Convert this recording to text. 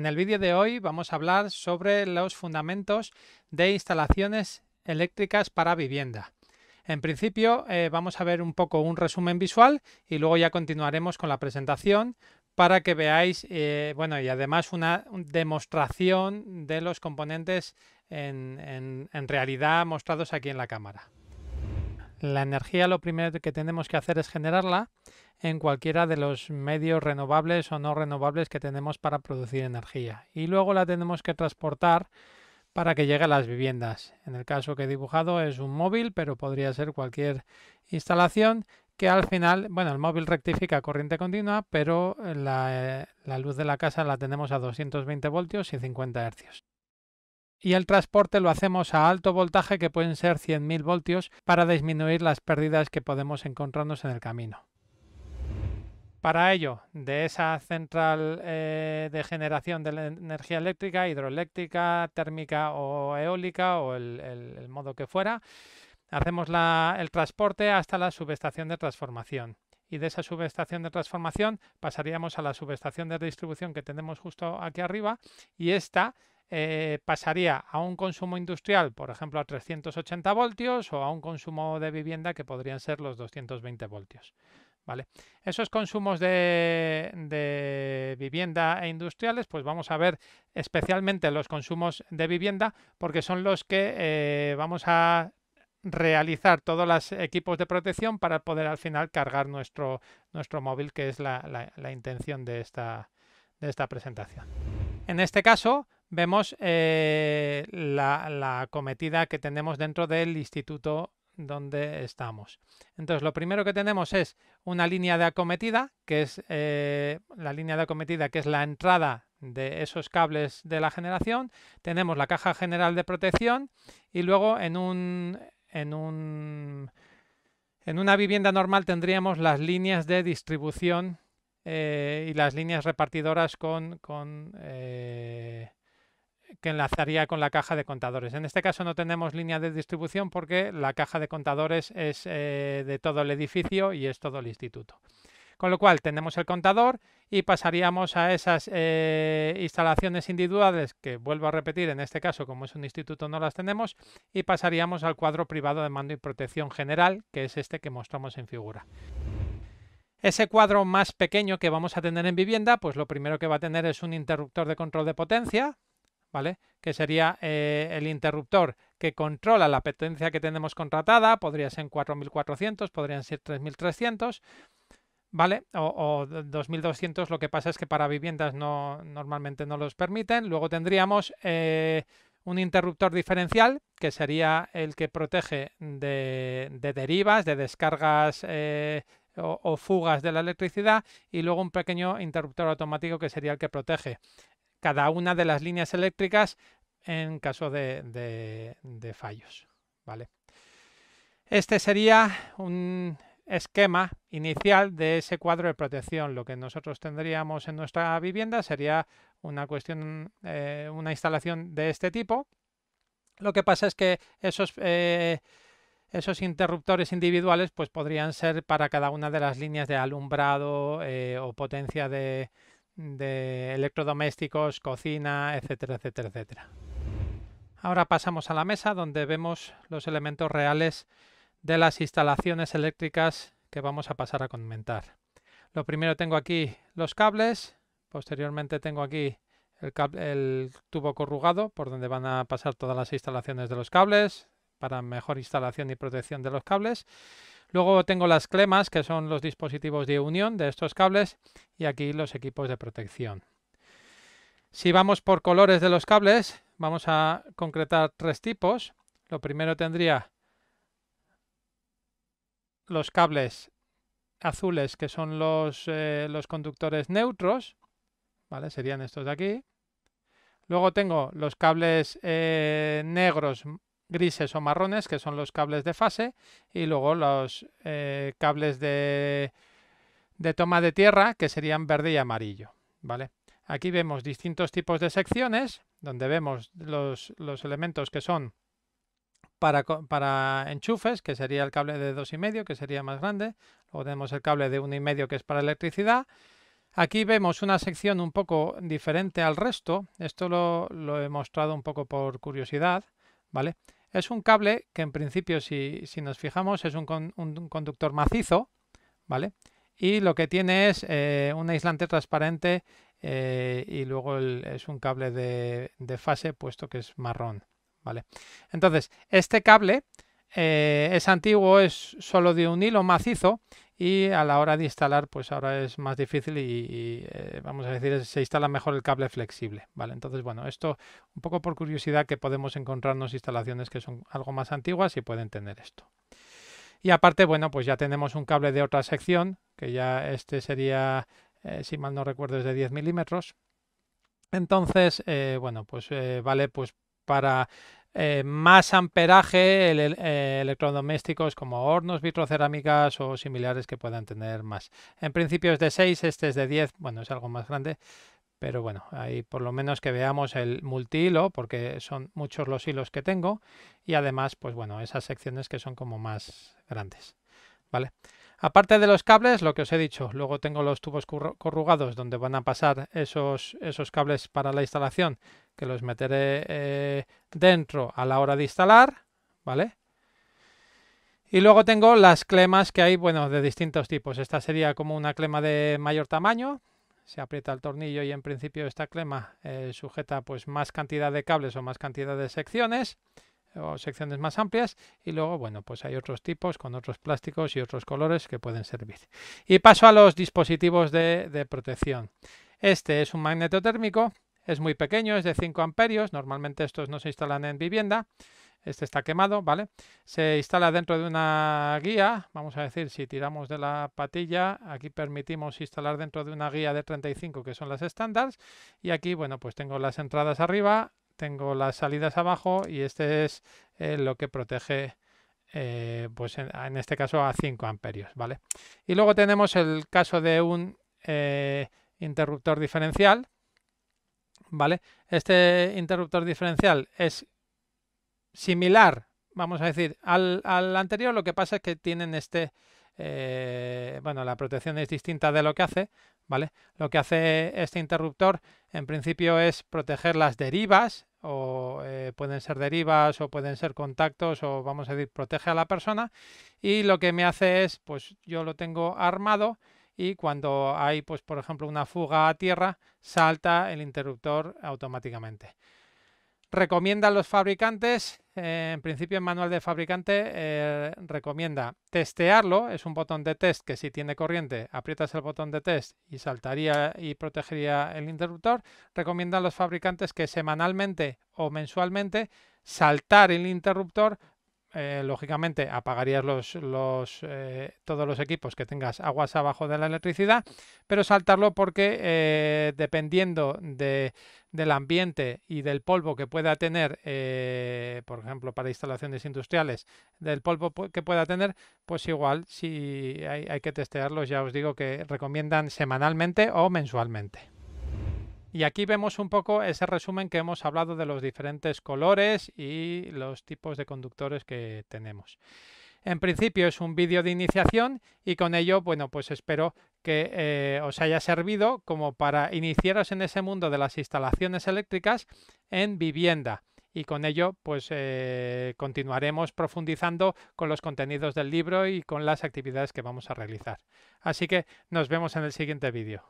En el vídeo de hoy vamos a hablar sobre los fundamentos de instalaciones eléctricas para vivienda. En principio eh, vamos a ver un poco un resumen visual y luego ya continuaremos con la presentación para que veáis, eh, bueno, y además una demostración de los componentes en realidad mostrados aquí en la cámara. La energía lo primero que tenemos que hacer es generarla en cualquiera de los medios renovables o no renovables que tenemos para producir energía. Y luego la tenemos que transportar para que llegue a las viviendas. En el caso que he dibujado es un móvil, pero podría ser cualquier instalación que al final, bueno, el móvil rectifica corriente continua, pero eh, la, eh, la luz de la casa la tenemos a 220 voltios y 50 hercios y el transporte lo hacemos a alto voltaje que pueden ser 100.000 voltios para disminuir las pérdidas que podemos encontrarnos en el camino. Para ello, de esa central eh, de generación de la energía eléctrica, hidroeléctrica, térmica o eólica o el, modo que fuera, hacemos el transporte hasta la subestación de transformación y de esa subestación de transformación pasaríamos a la subestación de distribución que tenemos justo aquí arriba y esta eh, pasaría a un consumo industrial, por ejemplo, a 380 voltios o a un consumo de vivienda que podrían ser los 220 voltios. ¿Vale? Esos consumos de, vivienda e industriales, pues vamos a ver especialmente los consumos de vivienda, porque son los que eh, vamos a realizar todos los equipos de protección para poder al final cargar nuestro, nuestro móvil, que es la, la intención de esta, de esta presentación. En este caso, vemos eh, la, la que tenemos dentro del instituto donde estamos. Entonces, lo primero que tenemos es una línea de acometida, que es eh, la línea de acometida, que es la entrada de esos cables de la generación. Tenemos la caja general de protección y luego en un en un en una vivienda normal tendríamos las líneas de distribución eh, y las líneas repartidoras con, con que enlazaría con la caja de contadores. En este caso no tenemos línea de distribución porque la caja de contadores es eh, de todo el edificio y es todo el instituto. Con lo cual tenemos el contador y pasaríamos a esas eh, instalaciones individuales que vuelvo a repetir, en este caso como es un instituto no las tenemos, y pasaríamos al cuadro privado de mando y protección general, que es este que mostramos en figura. Ese cuadro más pequeño que vamos a tener en vivienda, pues lo primero que va a tener es un interruptor de control de potencia, que sería eh, el interruptor que controla la potencia que tenemos contratada, podría ser 4400, podrían ser 3300, ¿vale? O, 2200, lo que pasa es que para viviendas normalmente no los permiten. Luego tendríamos eh, un interruptor diferencial, que sería el que protege de, derivas, de descargas eh, o, fugas de la electricidad, y luego un pequeño interruptor automático que sería el que protege cada una de las líneas eléctricas en caso de, fallos. ¿vale? Este sería un esquema inicial de ese cuadro de protección. Lo que nosotros tendríamos en nuestra vivienda sería una cuestión, eh, una instalación de este tipo. Lo que pasa es que esos, eh, esos interruptores individuales pues podrían ser para cada una de las líneas de alumbrado eh, o potencia de, de electrodomésticos, cocina, etcétera, etcétera, etcétera. Ahora pasamos a la mesa donde vemos los elementos reales de las instalaciones eléctricas que vamos a pasar a comentar. Lo primero tengo aquí los cables, posteriormente tengo aquí el, el, tubo corrugado por donde van a pasar todas las instalaciones de los cables para mejor instalación y protección de los cables. Luego tengo las clemas, que son los dispositivos de unión de estos cables, y aquí los equipos de protección. Si vamos por colores de los cables, vamos a concretar tres tipos. Lo primero tendría los cables azules, que son los, eh, los conductores neutros, ¿vale? Serían estos de aquí. Luego tengo los cables eh, negros grises o marrones, que son los cables de fase, y luego los eh, cables de, toma de tierra, que serían verde y amarillo. ¿vale? Aquí vemos distintos tipos de secciones, donde vemos los, elementos que son para, enchufes, que sería el cable de 2,5, que sería más grande. Luego tenemos el cable de 1,5, que es para electricidad. Aquí vemos una sección un poco diferente al resto. Esto lo, lo he mostrado un poco por curiosidad, ¿vale? Es un cable que en principio, si, si nos fijamos, es un, conductor macizo, ¿vale? Y lo que tiene es eh, un aislante transparente eh, y luego es un cable de, fase, puesto que es marrón, ¿vale? Entonces, este cable eh, es antiguo, es solo de un hilo macizo y a la hora de instalar pues ahora es más difícil y, eh, vamos a decir se instala mejor el cable flexible vale entonces bueno esto un poco por curiosidad que podemos encontrarnos instalaciones que son algo más antiguas y pueden tener esto y aparte bueno pues ya tenemos un cable de otra sección que ya este sería eh, si mal no recuerdo es de 10 milímetros entonces eh, bueno pues vale pues para eh, más amperaje el, eh, electrodomésticos como hornos, vitrocerámicas o similares que puedan tener más. En principio es de 6, este es de 10, bueno, es algo más grande, pero bueno, ahí por lo menos que veamos el multihilo, porque son muchos los hilos que tengo y además, pues bueno, esas secciones que son como más grandes, ¿vale? vale Aparte de los cables, lo que os he dicho, luego tengo los tubos corrugados donde van a pasar esos, esos cables para la instalación, que los meteré eh, dentro a la hora de instalar, ¿vale? Y luego tengo las clemas que hay, bueno, de distintos tipos. Esta sería como una clema de mayor tamaño. Se aprieta el tornillo y en principio esta clema eh, sujeta pues más cantidad de cables o más cantidad de secciones o secciones más amplias y luego bueno pues hay otros tipos con otros plásticos y otros colores que pueden servir y paso a los dispositivos de, protección este es un magneto térmico es muy pequeño es de 5 amperios normalmente estos no se instalan en vivienda este está quemado, ¿vale? Se instala dentro de una guía, vamos a decir, si tiramos de la patilla, aquí permitimos instalar dentro de una guía de 35, que son las estándares, y aquí, bueno, pues tengo las entradas arriba, tengo las salidas abajo y este es eh, lo que protege eh, pues en, este caso a 5 amperios vale y luego tenemos el caso de un eh, interruptor diferencial vale este interruptor diferencial es similar vamos a decir al anterior lo que pasa es que tienen este eh, bueno, la protección es distinta de lo que hace, ¿vale? Lo que hace este interruptor en principio es proteger las derivas, o eh, pueden ser derivas o pueden ser contactos o vamos a decir protege a la persona y lo que me hace es pues yo lo tengo armado y cuando hay pues por ejemplo una fuga a tierra salta el interruptor automáticamente recomiendan los fabricantes eh, en principio el manual de fabricante eh, recomienda testearlo, es un botón de test que si tiene corriente aprietas el botón de test y saltaría y protegería el interruptor. Recomienda a los fabricantes que semanalmente o mensualmente saltar el interruptor eh, lógicamente apagarías los, los eh, todos los equipos que tengas aguas abajo de la electricidad, pero saltarlo porque eh, dependiendo de, del ambiente y del polvo que pueda tener, por ejemplo, para instalaciones industriales, del polvo que pueda tener, pues igual si hay, hay que testearlos, ya os digo que recomiendan semanalmente o mensualmente. Y aquí vemos un poco ese resumen que hemos hablado de los diferentes colores y los tipos de conductores que tenemos. En principio es un vídeo de iniciación y con ello, bueno, pues espero que eh, os haya servido como para iniciaros en ese mundo de las instalaciones eléctricas en vivienda. Y con ello, pues eh, continuaremos profundizando con los contenidos del libro y con las actividades que vamos a realizar. Así que nos vemos en el siguiente vídeo.